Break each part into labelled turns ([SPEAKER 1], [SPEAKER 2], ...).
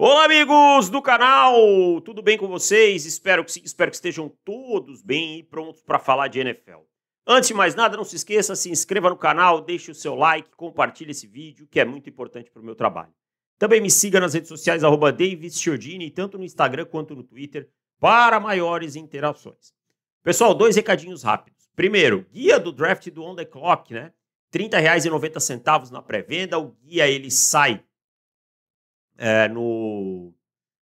[SPEAKER 1] Olá, amigos do canal! Tudo bem com vocês? Espero que, espero que estejam todos bem e prontos para falar de NFL. Antes de mais nada, não se esqueça, se inscreva no canal, deixe o seu like, compartilhe esse vídeo, que é muito importante para o meu trabalho. Também me siga nas redes sociais, arroba tanto no Instagram quanto no Twitter, para maiores interações. Pessoal, dois recadinhos rápidos. Primeiro, guia do draft do On The Clock, né? R$ 30,90 na pré-venda, o guia ele sai é, no,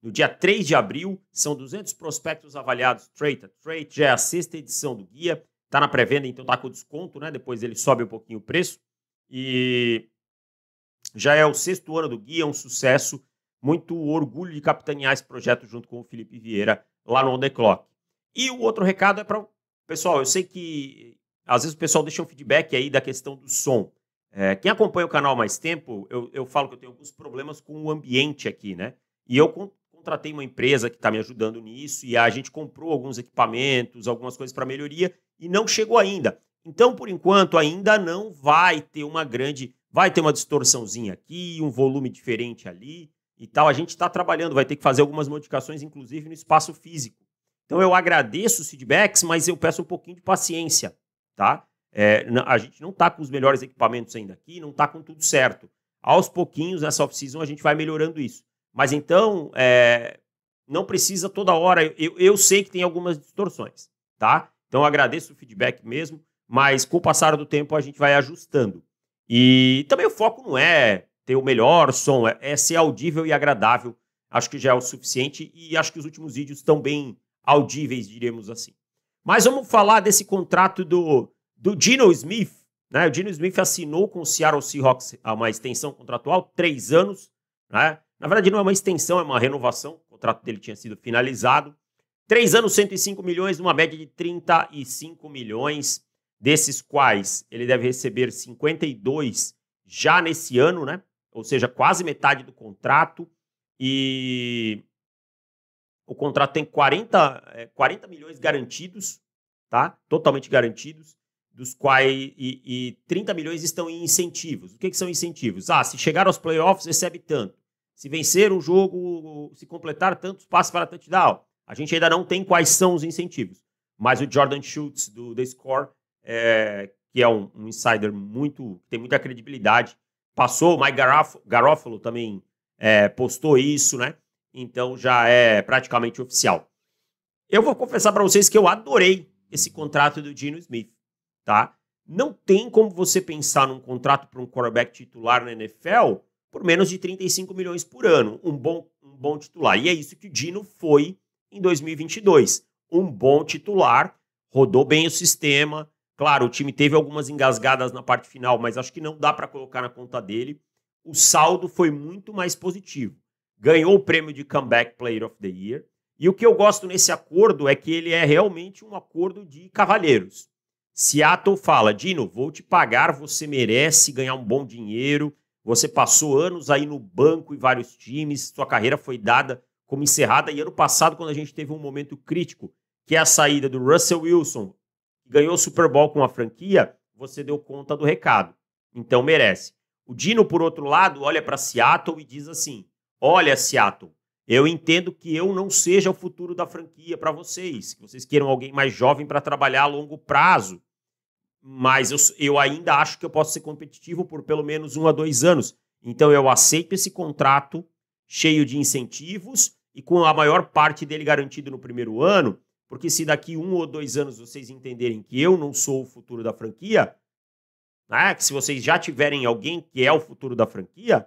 [SPEAKER 1] no dia 3 de abril. São 200 prospectos avaliados trade a trade. Já é a sexta edição do guia. Está na pré-venda, então está com desconto, né? Depois ele sobe um pouquinho o preço. E já é o sexto ano do guia, é um sucesso. Muito orgulho de capitanear esse projeto junto com o Felipe Vieira lá no On The Clock. E o outro recado é para o pessoal. Eu sei que às vezes o pessoal deixa um feedback aí da questão do som. É, quem acompanha o canal mais tempo, eu, eu falo que eu tenho alguns problemas com o ambiente aqui, né? E eu con contratei uma empresa que está me ajudando nisso e a gente comprou alguns equipamentos, algumas coisas para melhoria e não chegou ainda. Então, por enquanto, ainda não vai ter uma grande. Vai ter uma distorçãozinha aqui, um volume diferente ali e tal. A gente está trabalhando, vai ter que fazer algumas modificações, inclusive no espaço físico. Então, eu agradeço os feedbacks, mas eu peço um pouquinho de paciência, tá? É, a gente não está com os melhores equipamentos ainda aqui, não está com tudo certo. Aos pouquinhos, nessa off-season, a gente vai melhorando isso. Mas então, é, não precisa toda hora. Eu, eu sei que tem algumas distorções, tá? Então, agradeço o feedback mesmo, mas com o passar do tempo, a gente vai ajustando. E também o foco não é ter o melhor som, é, é ser audível e agradável. Acho que já é o suficiente e acho que os últimos vídeos estão bem audíveis, diremos assim. Mas vamos falar desse contrato do do Dino Smith. Né? O Dino Smith assinou com o Seattle Seahawks uma extensão contratual, três anos. Né? Na verdade, não é uma extensão, é uma renovação. O contrato dele tinha sido finalizado. Três anos, 105 milhões, numa média de 35 milhões, desses quais ele deve receber 52 já nesse ano, né? Ou seja, quase metade do contrato. E o contrato tem 40, 40 é, milhões garantidos, tá? Totalmente garantidos dos quais e, e 30 milhões estão em incentivos. O que, que são incentivos? Ah, se chegar aos playoffs, recebe tanto. Se vencer o jogo, se completar tantos passes para touchdown. A gente ainda não tem quais são os incentivos. Mas o Jordan Schultz, do The Score, é, que é um, um, insider muito tem muita credibilidade, passou. O Mike Garofalo, Garofalo também é, postou isso, né? Então já é praticamente oficial. Eu vou confessar para vocês que eu adorei esse contrato do Dino Smith tá? Não tem como você pensar num contrato para um quarterback titular na NFL por menos de 35 milhões por ano, um bom, um bom titular. E é isso que o Dino foi em 2022, um bom titular, rodou bem o sistema. Claro, o time teve algumas engasgadas na parte final, mas acho que não dá para colocar na conta dele. O saldo foi muito mais positivo. Ganhou o prêmio de Comeback Player of the Year. E o que eu gosto nesse acordo é que ele é realmente um acordo de cavalheiros. Seattle fala: Dino, vou te pagar, você merece ganhar um bom dinheiro. Você passou anos aí no banco e vários times, sua carreira foi dada como encerrada. E ano passado, quando a gente teve um momento crítico, que é a saída do Russell Wilson, que ganhou o Super Bowl com a franquia, você deu conta do recado. Então merece. O Dino, por outro lado, olha para Seattle e diz assim: Olha, Seattle, eu entendo que eu não seja o futuro da franquia para vocês, que vocês queiram alguém mais jovem para trabalhar a longo prazo mas eu, eu ainda acho que eu posso ser competitivo por pelo menos um a dois anos. Então eu aceito esse contrato cheio de incentivos e com a maior parte dele garantido no primeiro ano, porque se daqui um ou dois anos vocês entenderem que eu não sou o futuro da franquia, né, que se vocês já tiverem alguém que é o futuro da franquia,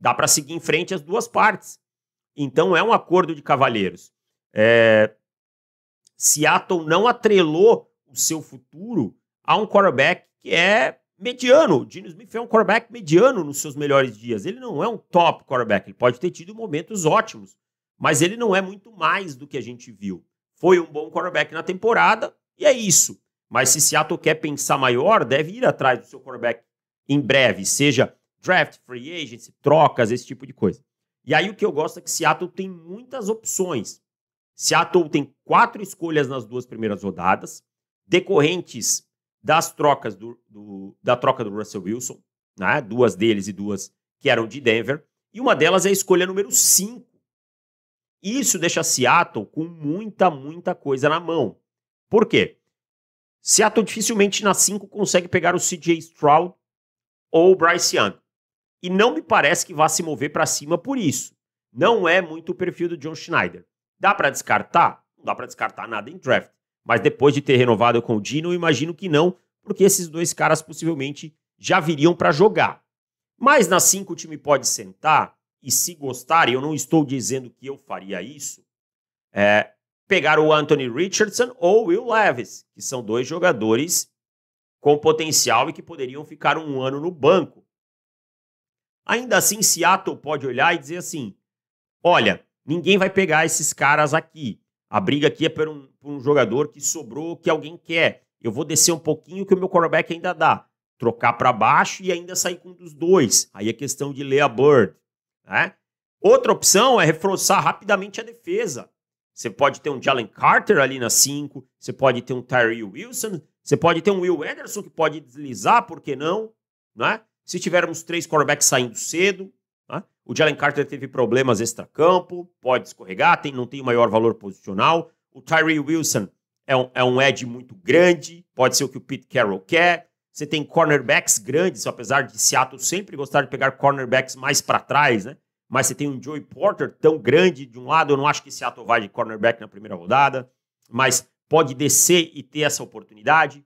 [SPEAKER 1] dá para seguir em frente as duas partes. Então é um acordo de cavalheiros. É... Seattle não atrelou o seu futuro a um quarterback que é mediano. O Gino Smith é um quarterback mediano nos seus melhores dias. Ele não é um top quarterback. Ele pode ter tido momentos ótimos, mas ele não é muito mais do que a gente viu. Foi um bom quarterback na temporada e é isso. Mas se Seattle quer pensar maior, deve ir atrás do seu quarterback em breve, seja draft, free agency, trocas, esse tipo de coisa. E aí o que eu gosto é que Seattle tem muitas opções. Seattle tem quatro escolhas nas duas primeiras rodadas decorrentes das trocas do, do, da troca do Russell Wilson, né? duas deles e duas que eram de Denver, e uma delas é a escolha número 5. Isso deixa Seattle com muita, muita coisa na mão. Por quê? Seattle dificilmente na 5 consegue pegar o CJ Stroud ou o Bryce Young. E não me parece que vá se mover para cima por isso. Não é muito o perfil do John Schneider. Dá para descartar? Não dá para descartar nada em draft. Mas depois de ter renovado com o Dino, eu imagino que não, porque esses dois caras possivelmente já viriam para jogar. Mas na 5 o time pode sentar e se gostar, e eu não estou dizendo que eu faria isso, é, pegar o Anthony Richardson ou o Will Levis, que são dois jogadores com potencial e que poderiam ficar um ano no banco. Ainda assim, Seattle pode olhar e dizer assim: olha, ninguém vai pegar esses caras aqui. A briga aqui é por um, por um jogador que sobrou, que alguém quer. Eu vou descer um pouquinho que o meu quarterback ainda dá. Trocar para baixo e ainda sair com um dos dois. Aí é questão de ler a Bird. Né? Outra opção é reforçar rapidamente a defesa. Você pode ter um Jalen Carter ali na 5, você pode ter um Tyree Wilson, você pode ter um Will Anderson que pode deslizar, por que não? Né? Se tivermos três quarterbacks saindo cedo, o Jalen Carter teve problemas extra campo, pode escorregar, tem, não tem o maior valor posicional. O Tyree Wilson é um, é um edge muito grande, pode ser o que o Pete Carroll quer. Você tem cornerbacks grandes, apesar de Seattle sempre gostar de pegar cornerbacks mais para trás, né? Mas você tem um Joey Porter tão grande de um lado, eu não acho que Seattle vai de cornerback na primeira rodada, mas pode descer e ter essa oportunidade.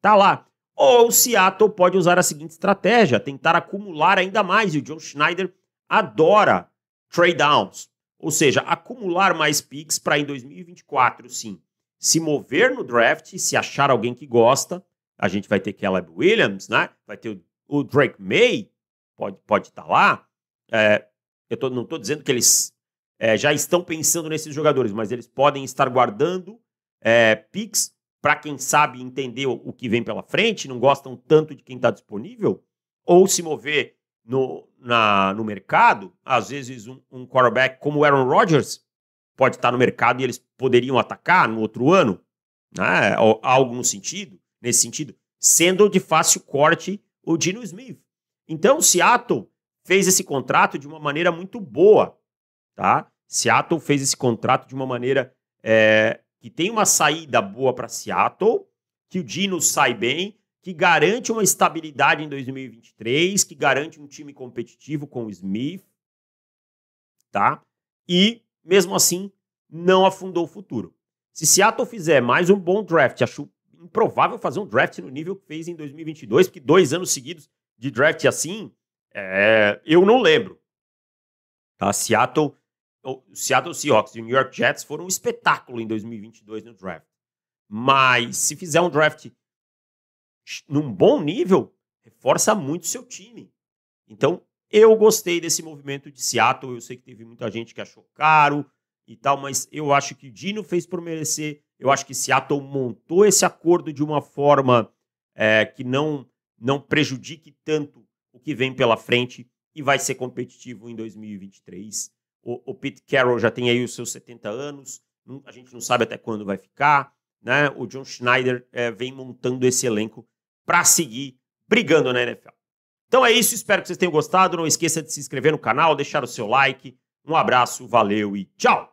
[SPEAKER 1] Tá lá. Ou Seattle pode usar a seguinte estratégia: tentar acumular ainda mais. E o John Schneider adora trade downs, ou seja, acumular mais picks para em 2024, sim, se mover no draft, se achar alguém que gosta. A gente vai ter Caleb Williams, né? Vai ter o, o Drake May, pode estar pode tá lá. É, eu tô, não estou dizendo que eles é, já estão pensando nesses jogadores, mas eles podem estar guardando é, picks para quem sabe entender o que vem pela frente, não gostam tanto de quem está disponível, ou se mover no, na, no mercado, às vezes um, um quarterback como o Aaron Rodgers pode estar tá no mercado e eles poderiam atacar no outro ano, né? algo no sentido, nesse sentido, sendo de fácil corte o Dino Smith. Então, Seattle fez esse contrato de uma maneira muito boa, tá? Seattle fez esse contrato de uma maneira é, que tem uma saída boa para Seattle, que o Dino sai bem, que garante uma estabilidade em 2023, que garante um time competitivo com o Smith, tá? E mesmo assim não afundou o futuro. Se Seattle fizer mais um bom draft, acho improvável fazer um draft no nível que fez em 2022, porque dois anos seguidos de draft assim, é, eu não lembro. Tá? Seattle o Seattle Seahawks e o New York Jets foram um espetáculo em 2022 no draft. Mas se fizer um draft num bom nível, reforça muito seu time. Então, eu gostei desse movimento de Seattle. Eu sei que teve muita gente que achou caro e tal, mas eu acho que o Dino fez por merecer. Eu acho que Seattle montou esse acordo de uma forma é, que não, não prejudique tanto o que vem pela frente e vai ser competitivo em 2023. O, o Pete Carroll já tem aí os seus 70 anos, a gente não sabe até quando vai ficar. Né? O John Schneider é, vem montando esse elenco para seguir brigando na NFL. Então é isso, espero que vocês tenham gostado. Não esqueça de se inscrever no canal, deixar o seu like. Um abraço, valeu e tchau!